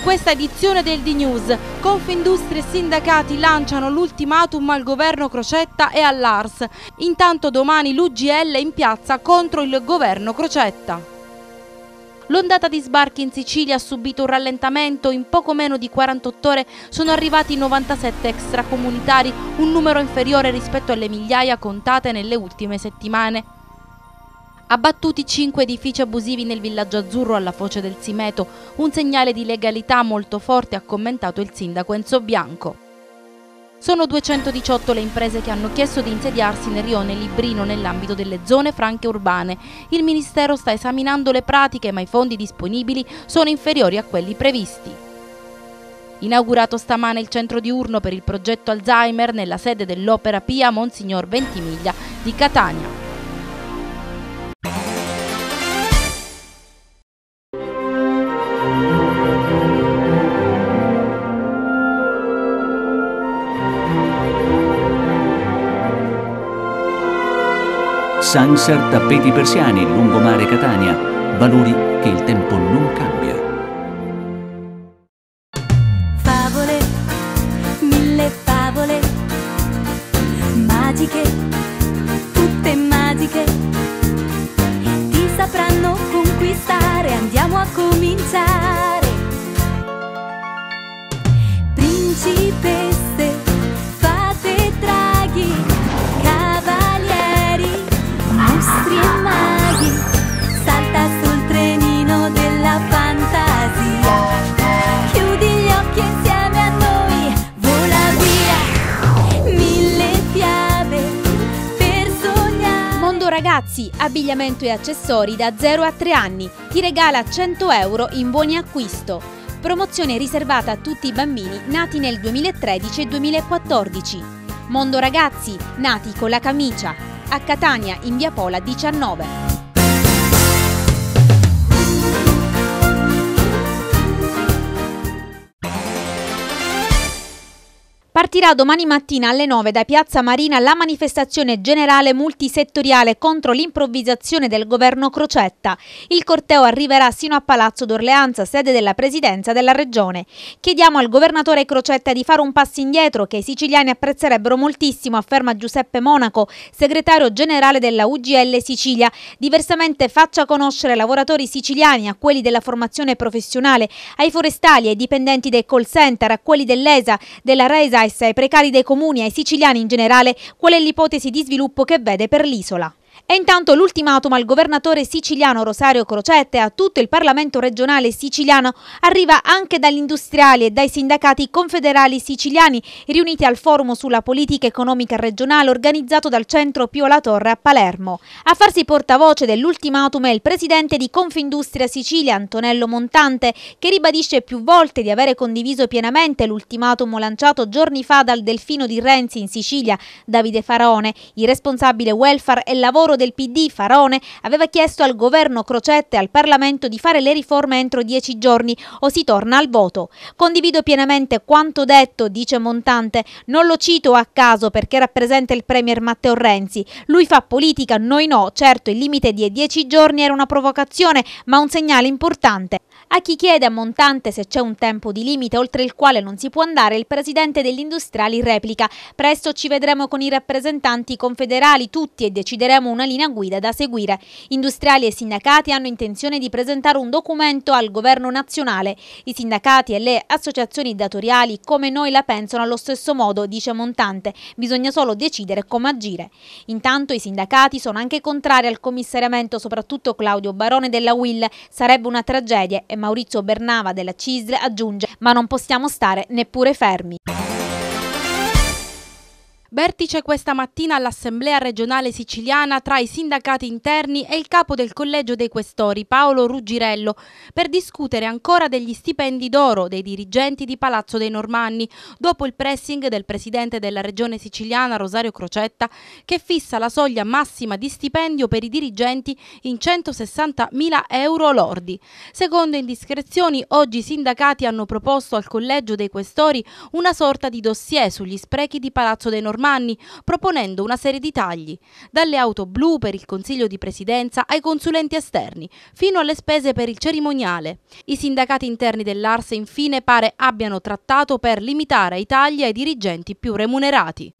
in questa edizione del D-News. Confindustria e sindacati lanciano l'ultimatum al governo Crocetta e all'Ars. Intanto domani l'UGL in piazza contro il governo Crocetta. L'ondata di sbarchi in Sicilia ha subito un rallentamento, in poco meno di 48 ore sono arrivati 97 extracomunitari, un numero inferiore rispetto alle migliaia contate nelle ultime settimane. Abbattuti cinque edifici abusivi nel villaggio azzurro alla foce del Simeto, un segnale di legalità molto forte ha commentato il sindaco Enzo Bianco. Sono 218 le imprese che hanno chiesto di insediarsi nel rione Librino nell'ambito delle zone franche urbane. Il Ministero sta esaminando le pratiche ma i fondi disponibili sono inferiori a quelli previsti. Inaugurato stamane il centro diurno per il progetto Alzheimer nella sede dell'Opera Pia Monsignor Ventimiglia di Catania. Sansar Tappeti Persiani, Lungomare Catania, valori che il tempo non cambia. auto e accessori da 0 a 3 anni, ti regala 100 euro in buoni acquisto. Promozione riservata a tutti i bambini nati nel 2013 e 2014. Mondo Ragazzi, nati con la camicia. A Catania, in via Pola 19. Partirà domani mattina alle 9 da Piazza Marina la manifestazione generale multisettoriale contro l'improvvisazione del governo Crocetta. Il corteo arriverà sino a Palazzo d'Orleanza, sede della presidenza della regione. Chiediamo al governatore Crocetta di fare un passo indietro che i siciliani apprezzerebbero moltissimo, afferma Giuseppe Monaco, segretario generale della UGL Sicilia. Diversamente faccia conoscere lavoratori siciliani a quelli della formazione professionale, ai forestali, ai dipendenti dei call center, a quelli dell'ESA, della Resa e ai precari dei comuni e ai siciliani in generale qual è l'ipotesi di sviluppo che vede per l'isola. E intanto l'ultimatum al governatore siciliano Rosario Crocette e a tutto il Parlamento regionale siciliano arriva anche dagli industriali e dai sindacati confederali siciliani riuniti al forum sulla politica economica regionale organizzato dal centro Pio La Torre a Palermo. A farsi portavoce dell'ultimatum è il presidente di Confindustria Sicilia Antonello Montante che ribadisce più volte di avere condiviso pienamente l'ultimatum lanciato giorni fa dal delfino di Renzi in Sicilia, Davide Faraone, il responsabile welfare e lavoro del PD, Farone, aveva chiesto al governo Crocette e al Parlamento di fare le riforme entro dieci giorni o si torna al voto. Condivido pienamente quanto detto, dice Montante, non lo cito a caso perché rappresenta il Premier Matteo Renzi. Lui fa politica, noi no. Certo, il limite di dieci giorni era una provocazione, ma un segnale importante. A chi chiede a Montante se c'è un tempo di limite oltre il quale non si può andare, il presidente degli industriali replica «Presto ci vedremo con i rappresentanti confederali tutti e decideremo una linea guida da seguire. Industriali e sindacati hanno intenzione di presentare un documento al governo nazionale. I sindacati e le associazioni datoriali come noi la pensano allo stesso modo, dice Montante. Bisogna solo decidere come agire». Intanto i sindacati sono anche contrari al commissariamento, soprattutto Claudio Barone della Will. Sarebbe una tragedia e Maurizio Bernava della CISL aggiunge ma non possiamo stare neppure fermi. Vertice questa mattina all'Assemblea regionale siciliana tra i sindacati interni e il capo del Collegio dei Questori, Paolo Ruggirello, per discutere ancora degli stipendi d'oro dei dirigenti di Palazzo dei Normanni, dopo il pressing del presidente della regione siciliana Rosario Crocetta, che fissa la soglia massima di stipendio per i dirigenti in 160.000 euro lordi. Secondo indiscrezioni, oggi i sindacati hanno proposto al Collegio dei Questori una sorta di dossier sugli sprechi di Palazzo dei Normanni Normanni, proponendo una serie di tagli, dalle auto blu per il Consiglio di Presidenza ai consulenti esterni, fino alle spese per il cerimoniale. I sindacati interni dell'Arse infine pare abbiano trattato per limitare i tagli ai dirigenti più remunerati.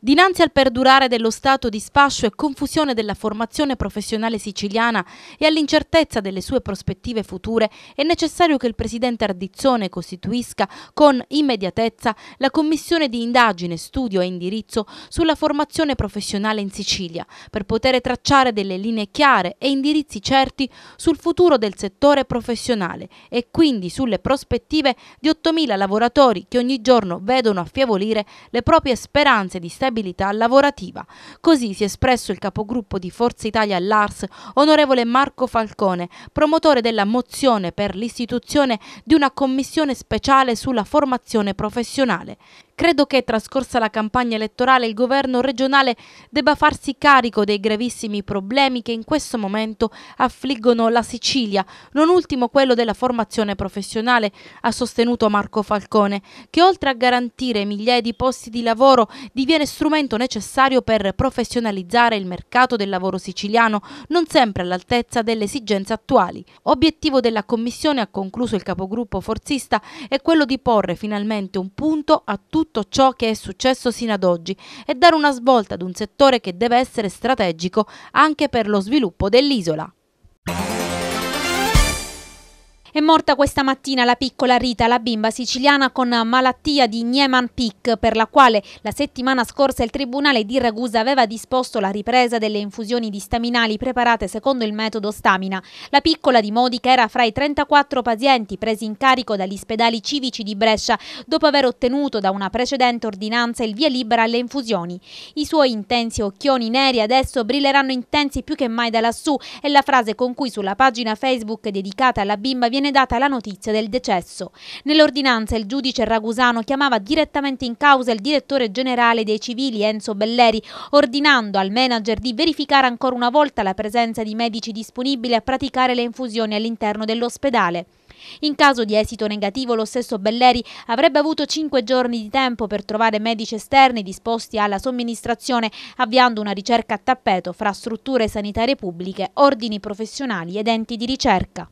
Dinanzi al perdurare dello stato di sfascio e confusione della formazione professionale siciliana e all'incertezza delle sue prospettive future, è necessario che il presidente Ardizzone costituisca con immediatezza la commissione di indagine, studio e indirizzo sulla formazione professionale in Sicilia, per poter tracciare delle linee chiare e indirizzi certi sul futuro del settore professionale e quindi sulle prospettive di 8.000 lavoratori che ogni giorno vedono affievolire le proprie speranze di stabilità stabilità lavorativa. Così si è espresso il capogruppo di Forza Italia all'Ars, onorevole Marco Falcone, promotore della mozione per l'istituzione di una commissione speciale sulla formazione professionale. Credo che, trascorsa la campagna elettorale, il governo regionale debba farsi carico dei gravissimi problemi che in questo momento affliggono la Sicilia, non ultimo quello della formazione professionale, ha sostenuto Marco Falcone, che oltre a garantire migliaia di posti di lavoro diviene strumento necessario per professionalizzare il mercato del lavoro siciliano, non sempre all'altezza delle esigenze attuali. Obiettivo della Commissione, ha concluso il capogruppo forzista, è quello di porre finalmente un punto a tutti tutto ciò che è successo sino ad oggi e dare una svolta ad un settore che deve essere strategico anche per lo sviluppo dell'isola. È morta questa mattina la piccola Rita, la bimba siciliana con malattia di Niemann-Pick, per la quale la settimana scorsa il Tribunale di Ragusa aveva disposto la ripresa delle infusioni di staminali preparate secondo il metodo stamina. La piccola di Modica era fra i 34 pazienti presi in carico dagli ospedali civici di Brescia dopo aver ottenuto da una precedente ordinanza il via libera alle infusioni. I suoi intensi occhioni neri adesso brilleranno intensi più che mai da lassù è la frase con cui sulla pagina Facebook dedicata alla bimba viene viene data la notizia del decesso. Nell'ordinanza il giudice ragusano chiamava direttamente in causa il direttore generale dei civili Enzo Belleri, ordinando al manager di verificare ancora una volta la presenza di medici disponibili a praticare le infusioni all'interno dell'ospedale. In caso di esito negativo lo stesso Belleri avrebbe avuto cinque giorni di tempo per trovare medici esterni disposti alla somministrazione avviando una ricerca a tappeto fra strutture sanitarie pubbliche, ordini professionali ed enti di ricerca.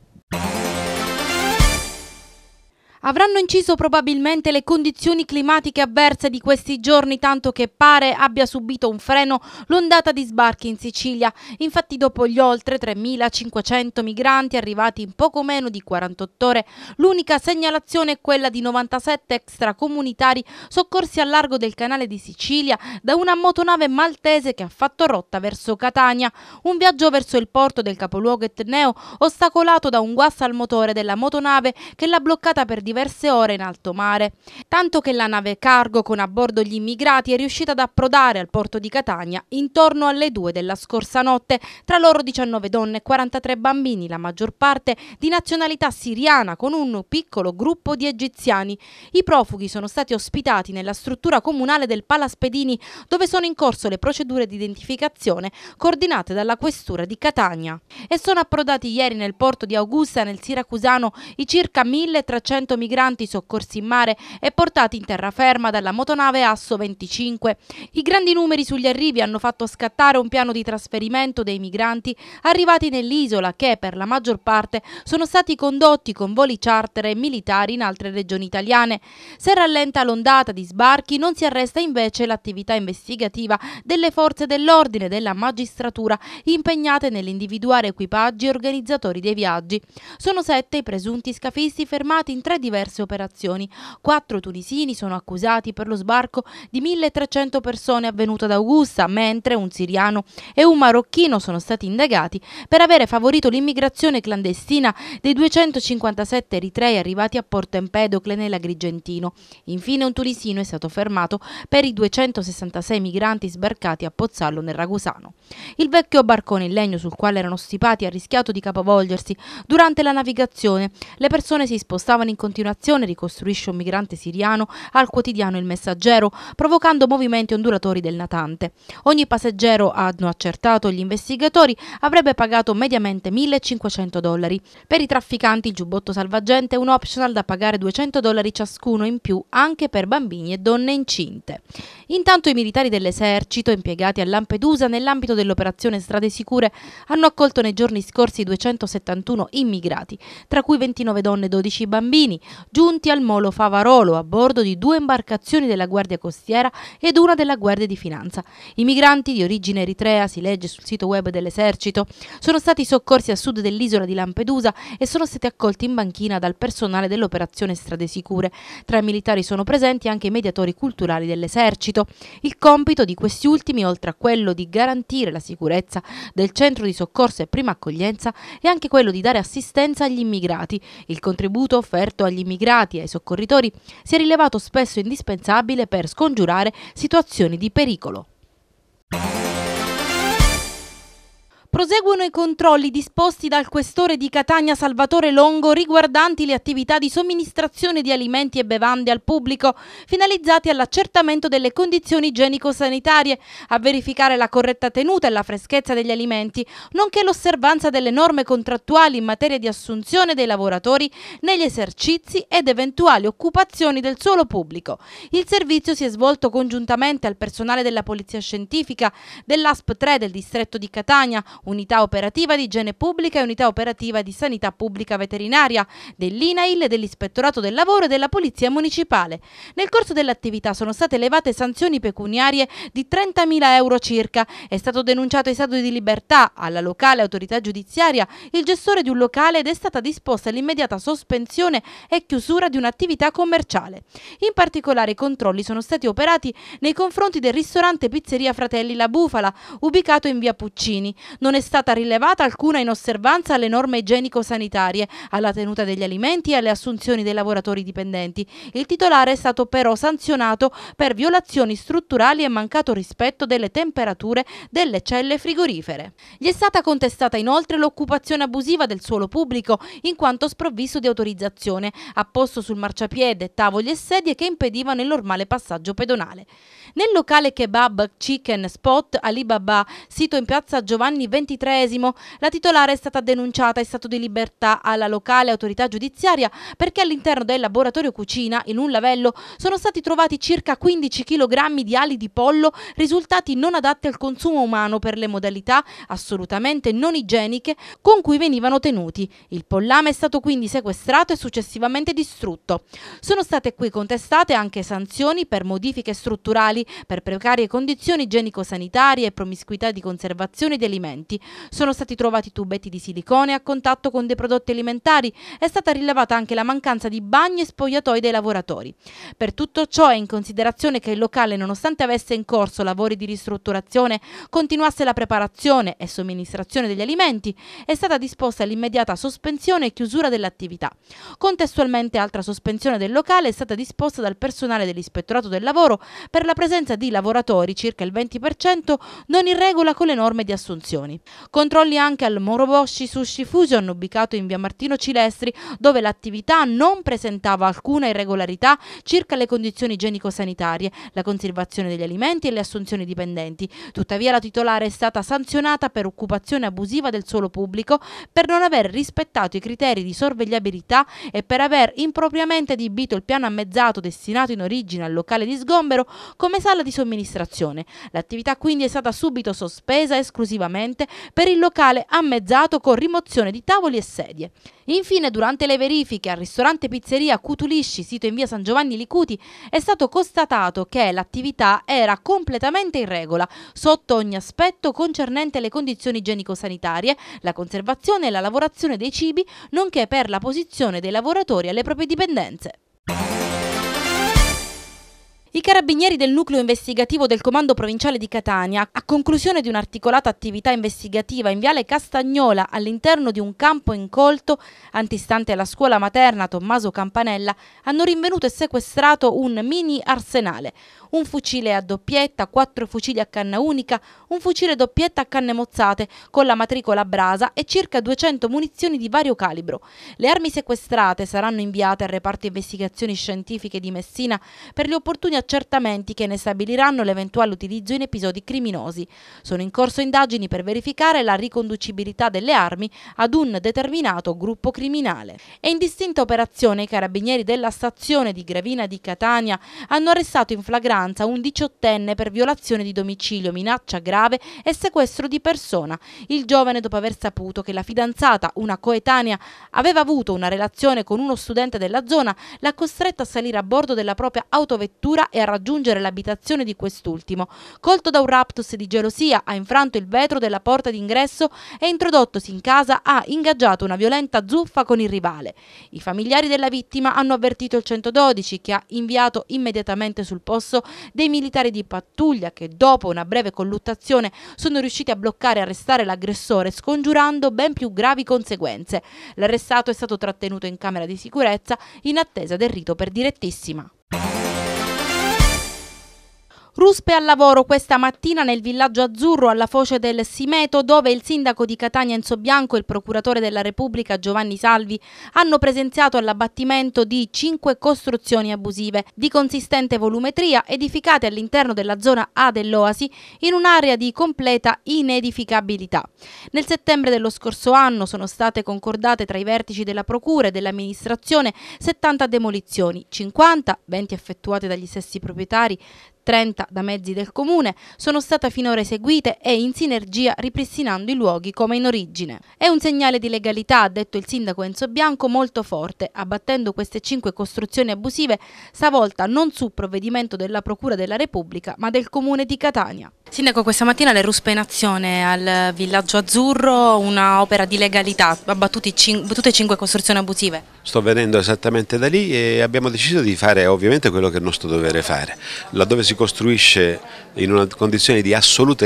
Avranno inciso probabilmente le condizioni climatiche avverse di questi giorni, tanto che pare abbia subito un freno l'ondata di sbarchi in Sicilia. Infatti dopo gli oltre 3.500 migranti arrivati in poco meno di 48 ore, l'unica segnalazione è quella di 97 extracomunitari soccorsi al largo del canale di Sicilia da una motonave maltese che ha fatto rotta verso Catania. Un viaggio verso il porto del capoluogo etneo ostacolato da un guasto al motore della motonave che l'ha bloccata per diverse ore in alto mare, tanto che la nave cargo con a bordo gli immigrati è riuscita ad approdare al porto di Catania intorno alle 2 della scorsa notte, tra loro 19 donne e 43 bambini, la maggior parte di nazionalità siriana con un piccolo gruppo di egiziani. I profughi sono stati ospitati nella struttura comunale del Palaspedini dove sono in corso le procedure di identificazione coordinate dalla questura di Catania e sono approdati ieri nel porto di Augusta nel Siracusano i circa 1300 migranti soccorsi in mare e portati in terraferma dalla motonave Asso 25. I grandi numeri sugli arrivi hanno fatto scattare un piano di trasferimento dei migranti arrivati nell'isola che per la maggior parte sono stati condotti con voli charter e militari in altre regioni italiane. Se rallenta l'ondata di sbarchi non si arresta invece l'attività investigativa delle forze dell'ordine e della magistratura impegnate nell'individuare equipaggi e organizzatori dei viaggi. Sono sette i presunti scafisti fermati in tre diverse operazioni. Quattro tunisini sono accusati per lo sbarco di 1300 persone avvenuto ad Augusta, mentre un siriano e un marocchino sono stati indagati per avere favorito l'immigrazione clandestina dei 257 eritrei arrivati a Porto Empedocle nell'Agrigentino. Infine un tunisino è stato fermato per i 266 migranti sbarcati a Pozzallo nel Ragusano. Il vecchio barcone in legno sul quale erano stipati ha rischiato di capovolgersi durante la navigazione. Le persone si spostavano in continuazione continuazione ricostruisce un migrante siriano al quotidiano Il Messaggero, provocando movimenti ondulatori del natante. Ogni passeggero, hanno accertato gli investigatori, avrebbe pagato mediamente 1.500 dollari. Per i trafficanti il giubbotto salvagente è un optional da pagare 200 dollari ciascuno in più anche per bambini e donne incinte. Intanto i militari dell'esercito impiegati a Lampedusa nell'ambito dell'operazione Strade Sicure hanno accolto nei giorni scorsi 271 immigrati, tra cui 29 donne e 12 bambini, giunti al molo Favarolo a bordo di due imbarcazioni della Guardia Costiera ed una della Guardia di Finanza. I migranti di origine eritrea, si legge sul sito web dell'esercito, sono stati soccorsi a sud dell'isola di Lampedusa e sono stati accolti in banchina dal personale dell'operazione Strade Sicure. Tra i militari sono presenti anche i mediatori culturali dell'esercito. Il compito di questi ultimi, oltre a quello di garantire la sicurezza del centro di soccorso e prima accoglienza, è anche quello di dare assistenza agli immigrati. Il contributo offerto agli agli immigrati e ai soccorritori si è rilevato spesso indispensabile per scongiurare situazioni di pericolo. Proseguono i controlli disposti dal questore di Catania Salvatore Longo riguardanti le attività di somministrazione di alimenti e bevande al pubblico, finalizzati all'accertamento delle condizioni igienico-sanitarie, a verificare la corretta tenuta e la freschezza degli alimenti, nonché l'osservanza delle norme contrattuali in materia di assunzione dei lavoratori negli esercizi ed eventuali occupazioni del suolo pubblico. Il servizio si è svolto congiuntamente al personale della Polizia Scientifica, dell'ASP 3 del distretto di Catania, Unità operativa di igiene pubblica e unità operativa di sanità pubblica veterinaria dell'INAIL, dell'Ispettorato del Lavoro e della Polizia Municipale. Nel corso dell'attività sono state elevate sanzioni pecuniarie di 30.000 euro circa. È stato denunciato in stato di libertà alla locale autorità giudiziaria il gestore di un locale ed è stata disposta l'immediata sospensione e chiusura di un'attività commerciale. In particolare i controlli sono stati operati nei confronti del ristorante Pizzeria Fratelli La Bufala, ubicato in via Puccini. Non non è stata rilevata alcuna inosservanza alle norme igienico-sanitarie, alla tenuta degli alimenti e alle assunzioni dei lavoratori dipendenti. Il titolare è stato però sanzionato per violazioni strutturali e mancato rispetto delle temperature delle celle frigorifere. Gli è stata contestata inoltre l'occupazione abusiva del suolo pubblico in quanto sprovvisto di autorizzazione, ha sul marciapiede tavoli e sedie che impedivano il normale passaggio pedonale. Nel locale kebab Chicken Spot Alibaba, sito in piazza Giovanni 20, ventitreesimo, la titolare è stata denunciata in stato di libertà alla locale autorità giudiziaria perché all'interno del laboratorio cucina, in un lavello, sono stati trovati circa 15 kg di ali di pollo risultati non adatti al consumo umano per le modalità assolutamente non igieniche con cui venivano tenuti. Il pollame è stato quindi sequestrato e successivamente distrutto. Sono state qui contestate anche sanzioni per modifiche strutturali, per precarie condizioni igienico-sanitarie e promiscuità di conservazione di alimenti alimenti. Sono stati trovati tubetti di silicone a contatto con dei prodotti alimentari. È stata rilevata anche la mancanza di bagni e spogliatoi dei lavoratori. Per tutto ciò è in considerazione che il locale, nonostante avesse in corso lavori di ristrutturazione, continuasse la preparazione e somministrazione degli alimenti, è stata disposta l'immediata sospensione e chiusura dell'attività. Contestualmente altra sospensione del locale è stata disposta dal personale dell'Ispettorato del Lavoro per la presenza di lavoratori, circa il 20%, non in regola con le norme di assunzioni. Controlli anche al Moroboshi Sushi Fusion ubicato in via Martino Cilestri dove l'attività non presentava alcuna irregolarità circa le condizioni igienico-sanitarie, la conservazione degli alimenti e le assunzioni dipendenti. Tuttavia la titolare è stata sanzionata per occupazione abusiva del suolo pubblico per non aver rispettato i criteri di sorvegliabilità e per aver impropriamente adibito il piano ammezzato destinato in origine al locale di sgombero come sala di somministrazione. L'attività quindi è stata subito sospesa esclusivamente per il locale ammezzato con rimozione di tavoli e sedie. Infine, durante le verifiche al ristorante pizzeria Cutulisci, sito in via San Giovanni Licuti, è stato constatato che l'attività era completamente in regola, sotto ogni aspetto concernente le condizioni igienico-sanitarie, la conservazione e la lavorazione dei cibi, nonché per la posizione dei lavoratori alle proprie dipendenze. I carabinieri del nucleo investigativo del Comando Provinciale di Catania, a conclusione di un'articolata attività investigativa in Viale Castagnola all'interno di un campo incolto antistante alla scuola materna Tommaso Campanella, hanno rinvenuto e sequestrato un mini arsenale, un fucile a doppietta, quattro fucili a canna unica, un fucile doppietta a canne mozzate con la matricola brasa e circa 200 munizioni di vario calibro. Le armi sequestrate saranno inviate al reparto investigazioni scientifiche di Messina per gli opportuni accertamenti che ne stabiliranno l'eventuale utilizzo in episodi criminosi. Sono in corso indagini per verificare la riconducibilità delle armi ad un determinato gruppo criminale. E in distinta operazione i carabinieri della stazione di Gravina di Catania hanno arrestato in flagrante fidanza un diciottenne per violazione di domicilio, minaccia grave e sequestro di persona. Il giovane, dopo aver saputo che la fidanzata, una coetanea, aveva avuto una relazione con uno studente della zona, l'ha costretta a salire a bordo della propria autovettura e a raggiungere l'abitazione di quest'ultimo. Colto da un raptus di gelosia, ha infranto il vetro della porta d'ingresso e introdottosi in casa ha ingaggiato una violenta zuffa con il rivale. I familiari della vittima hanno avvertito il 112 che ha inviato immediatamente sul posto dei militari di pattuglia che dopo una breve colluttazione sono riusciti a bloccare e arrestare l'aggressore scongiurando ben più gravi conseguenze. L'arrestato è stato trattenuto in camera di sicurezza in attesa del rito per direttissima. Ruspe al lavoro questa mattina nel villaggio azzurro alla foce del Simeto dove il sindaco di Catania Enzo Bianco e il procuratore della Repubblica Giovanni Salvi hanno presenziato all'abbattimento di cinque costruzioni abusive di consistente volumetria edificate all'interno della zona A dell'Oasi in un'area di completa inedificabilità. Nel settembre dello scorso anno sono state concordate tra i vertici della procura e dell'amministrazione 70 demolizioni, 50, 20 effettuate dagli stessi proprietari, 30 da mezzi del comune, sono state finora eseguite e in sinergia ripristinando i luoghi come in origine. È un segnale di legalità, ha detto il sindaco Enzo Bianco, molto forte, abbattendo queste cinque costruzioni abusive, stavolta non su provvedimento della Procura della Repubblica, ma del comune di Catania. Sindaco, questa mattina le ruspe in azione al Villaggio Azzurro, una opera di legalità, abbattute cinque costruzioni abusive. Sto venendo esattamente da lì e abbiamo deciso di fare ovviamente quello che è il nostro dovere fare. Laddove si costruisce in una condizione di assoluta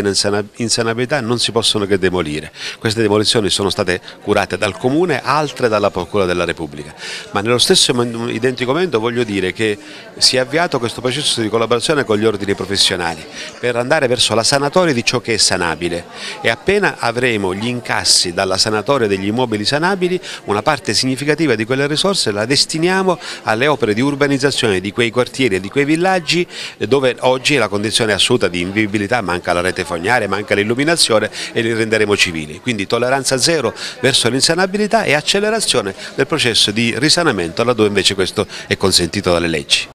insanabilità non si possono che demolire. Queste demolizioni sono state curate dal Comune, altre dalla Procura della Repubblica. Ma nello stesso identico momento voglio dire che si è avviato questo processo di collaborazione con gli ordini professionali per andare verso la sanatoria di ciò che è sanabile e appena avremo gli incassi dalla sanatoria degli immobili sanabili, una parte significativa di quelle risorse la destiniamo alle opere di urbanizzazione di quei quartieri e di quei villaggi dove oggi la condizione assoluta di invivibilità, manca la rete fognaria, manca l'illuminazione e li renderemo civili. Quindi tolleranza zero verso l'insanabilità e accelerazione del processo di risanamento laddove invece questo è consentito dalle leggi.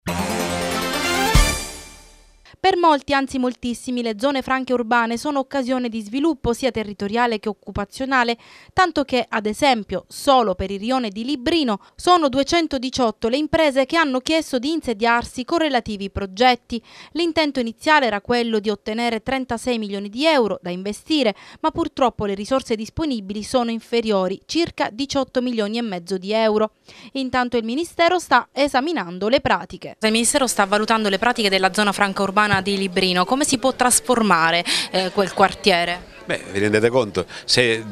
Per molti, anzi moltissimi, le zone franche urbane sono occasione di sviluppo sia territoriale che occupazionale, tanto che, ad esempio, solo per il rione di Librino sono 218 le imprese che hanno chiesto di insediarsi con relativi progetti. L'intento iniziale era quello di ottenere 36 milioni di euro da investire, ma purtroppo le risorse disponibili sono inferiori, circa 18 milioni e mezzo di euro. Intanto il Ministero sta esaminando le pratiche. Il Ministero sta valutando le pratiche della zona franca urbana di Librino, come si può trasformare eh, quel quartiere? Beh, vi rendete conto, se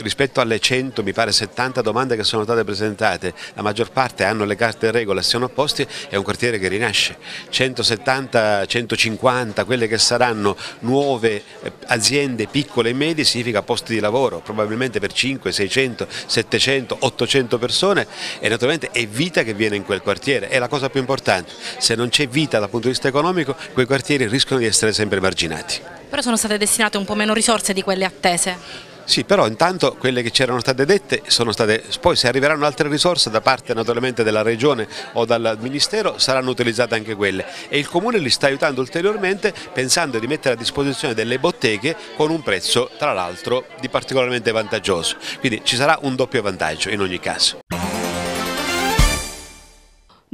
rispetto alle 100, mi pare 70 domande che sono state presentate, la maggior parte hanno le carte regole, siano opposti, è un quartiere che rinasce. 170, 150, quelle che saranno nuove eh, aziende piccole e medie significa posti di lavoro, probabilmente per 5, 600, 700, 800 persone e naturalmente è vita che viene in quel quartiere, è la cosa più importante. Se non c'è vita dal punto di vista economico, quei quartieri rischiano di essere sempre marginati. Però sono state destinate un po' meno risorse di quelle attese. Sì, però intanto quelle che c'erano state dette sono state, poi se arriveranno altre risorse da parte naturalmente della Regione o dal Ministero saranno utilizzate anche quelle e il Comune li sta aiutando ulteriormente pensando di mettere a disposizione delle botteghe con un prezzo tra l'altro di particolarmente vantaggioso, quindi ci sarà un doppio vantaggio in ogni caso.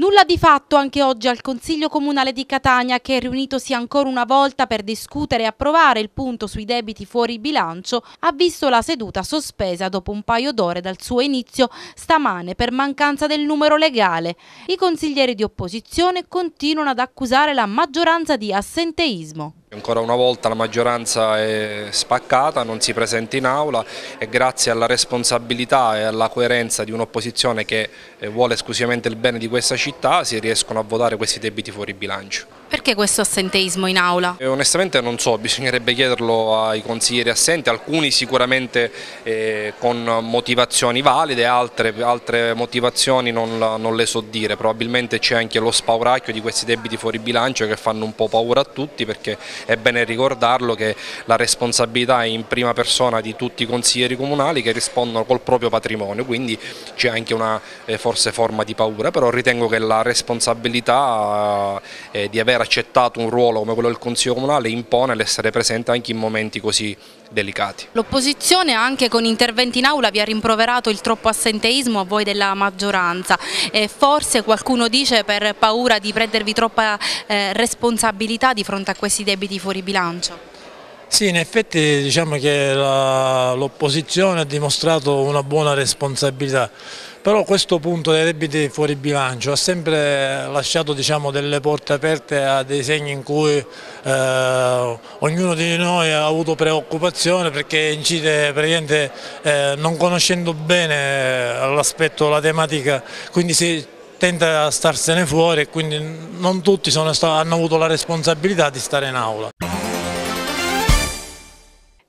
Nulla di fatto anche oggi al Consiglio Comunale di Catania che è riunitosi ancora una volta per discutere e approvare il punto sui debiti fuori bilancio ha visto la seduta sospesa dopo un paio d'ore dal suo inizio stamane per mancanza del numero legale. I consiglieri di opposizione continuano ad accusare la maggioranza di assenteismo. Ancora una volta la maggioranza è spaccata, non si presenta in aula e grazie alla responsabilità e alla coerenza di un'opposizione che eh, vuole esclusivamente il bene di questa città si riescono a votare questi debiti fuori bilancio. Perché questo assenteismo in aula? Eh, onestamente non so, bisognerebbe chiederlo ai consiglieri assenti, alcuni sicuramente eh, con motivazioni valide, altre, altre motivazioni non, non, le so dire, probabilmente c'è anche lo spauracchio di questi debiti fuori bilancio che fanno un po' paura a tutti perché è bene ricordarlo che la responsabilità è in prima persona di tutti i consiglieri comunali che rispondono col proprio patrimonio, quindi c'è anche una eh, forse forma di paura, però ritengo che la responsabilità eh, di avere aver accettato un ruolo come quello del Consiglio Comunale impone l'essere presente anche in momenti così delicati. L'opposizione anche con interventi in aula vi ha rimproverato il troppo assenteismo a voi della maggioranza e forse qualcuno dice per paura di prendervi troppa eh, responsabilità di fronte a questi debiti fuori bilancio. Sì, in effetti diciamo che l'opposizione ha dimostrato una buona responsabilità però questo punto dei debiti fuori bilancio ha sempre lasciato diciamo, delle porte aperte a dei segni in cui eh, ognuno di noi ha avuto preoccupazione perché incide praticamente eh, non conoscendo bene eh, l'aspetto, la tematica, quindi si tenta a starsene fuori e quindi non tutti sono, hanno avuto la responsabilità di stare in aula.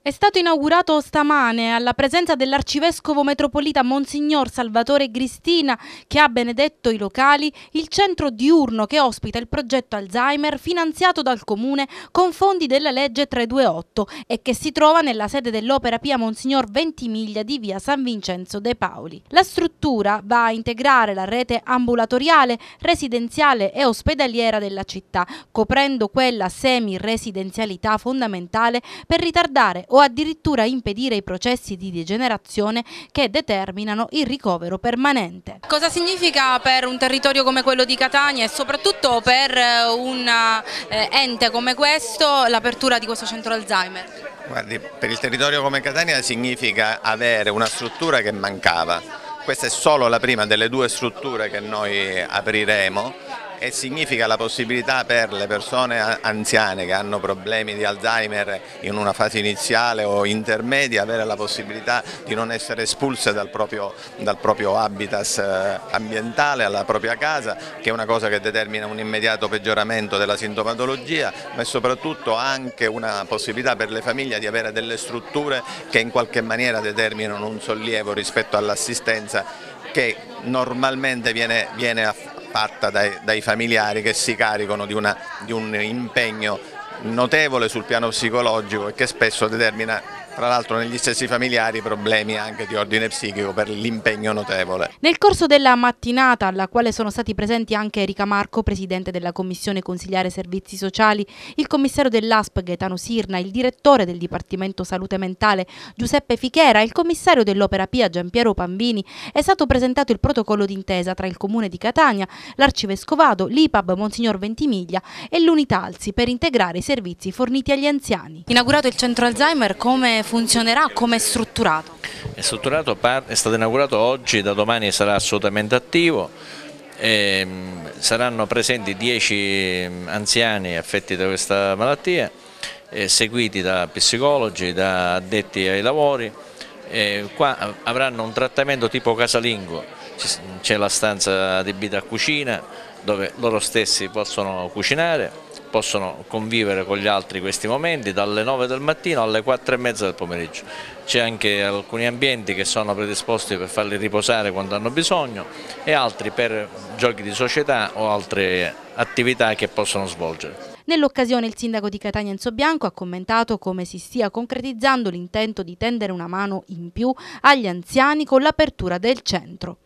È stato inaugurato stamane alla presenza dell'arcivescovo metropolita Monsignor Salvatore Cristina che ha benedetto i locali il centro diurno che ospita il progetto Alzheimer finanziato dal comune con fondi della legge 328 e che si trova nella sede dell'Opera Pia Monsignor Ventimiglia di via San Vincenzo De Paoli. La struttura va a integrare la rete ambulatoriale, residenziale e ospedaliera della città, coprendo quella semi-residenzialità fondamentale per ritardare o o addirittura impedire i processi di degenerazione che determinano il ricovero permanente. Cosa significa per un territorio come quello di Catania e soprattutto per eh, un eh, ente come questo l'apertura di questo centro Alzheimer? Guardi, per il territorio come Catania significa avere una struttura che mancava. Questa è solo la prima delle due strutture che noi apriremo e significa la possibilità per le persone anziane che hanno problemi di Alzheimer in una fase iniziale o intermedia avere la possibilità di non essere espulse dal proprio, dal proprio habitat eh, ambientale, alla propria casa, che è una cosa che determina un immediato peggioramento della sintomatologia, ma soprattutto anche una possibilità per le famiglie di avere delle strutture che in qualche maniera determinano un sollievo rispetto all'assistenza che normalmente viene, viene affrontata fatta dai, dai familiari che si caricano di, una, di un impegno notevole sul piano psicologico e che spesso determina tra l'altro negli stessi familiari problemi anche di ordine psichico per l'impegno notevole. Nel corso della mattinata, alla quale sono stati presenti anche Erika Marco, presidente della Commissione Consigliare Servizi Sociali, il commissario dell'ASP Gaetano Sirna, il direttore del Dipartimento Salute Mentale Giuseppe Fichera, e il commissario dell'Opera Pia Giampiero Pambini, è stato presentato il protocollo d'intesa tra il Comune di Catania, l'Arcivescovado, l'IPAB Monsignor Ventimiglia e l'Unitalsi per integrare i servizi forniti agli anziani. Inaugurato il centro Alzheimer come funzionerà, come è strutturato? È strutturato, è stato inaugurato oggi, da domani sarà assolutamente attivo, ehm, saranno presenti 10 anziani affetti da questa malattia, eh, seguiti da psicologi, da addetti ai lavori, qua avranno un trattamento tipo casalingo, c'è la stanza adibita a cucina, dove loro stessi possono cucinare, possono convivere con gli altri questi momenti dalle 9 del mattino alle 4 e mezza del pomeriggio. C'è anche alcuni ambienti che sono predisposti per farli riposare quando hanno bisogno e altri per giochi di società o altre attività che possono svolgere. Nell'occasione il sindaco di Catania Enzo Bianco ha commentato come si stia concretizzando l'intento di tendere una mano in più agli anziani con l'apertura del centro.